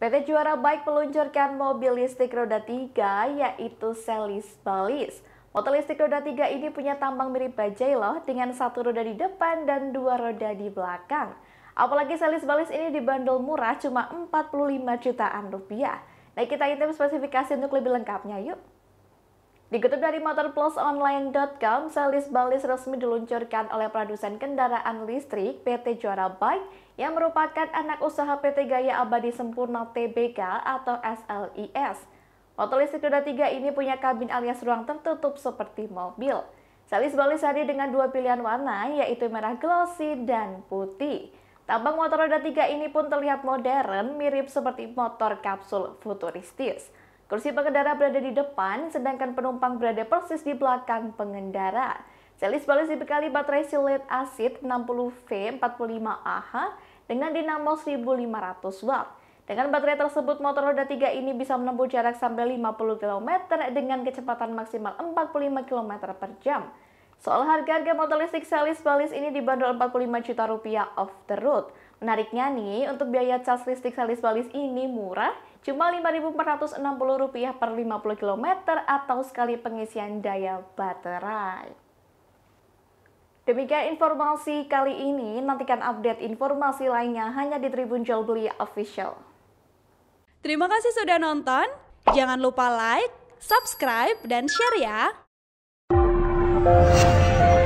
PT Juara Bike meluncurkan mobil listrik roda 3 yaitu Selis Balis. Motor listrik roda 3 ini punya tambang mirip bajai loh dengan satu roda di depan dan dua roda di belakang. Apalagi Selis Balis ini dibanderol murah cuma 45 jutaan rupiah. Nah kita intip spesifikasi untuk lebih lengkapnya yuk. Dikutip dari motorplusonline.com, selis balis resmi diluncurkan oleh produsen kendaraan listrik PT Juara Bike yang merupakan anak usaha PT Gaya Abadi Sempurna TBK atau SLIS. Motor listrik roda 3 ini punya kabin alias ruang tertutup seperti mobil. Salis balis hadir dengan dua pilihan warna, yaitu merah glossy dan putih. Tambang motor roda 3 ini pun terlihat modern, mirip seperti motor kapsul futuristis. Kursi pengendara berada di depan, sedangkan penumpang berada persis di belakang pengendara. Selis balis dibekali baterai silet asid 60V45Ah dengan dinamo 1500 watt. Dengan baterai tersebut, motor roda 3 ini bisa menempuh jarak sampai 50 km dengan kecepatan maksimal 45 km per jam. Soal harga-harga motor listrik selis balis ini dibanderol 45 juta rupiah off the road. Menariknya nih, untuk biaya charge listrik selis balis ini murah, cuma Rp5.460 per 50 km atau sekali pengisian daya baterai. Demikian informasi kali ini, nantikan update informasi lainnya hanya di Tribun Jual Beli Official. Terima kasih sudah nonton, jangan lupa like, subscribe, dan share ya! Thank you.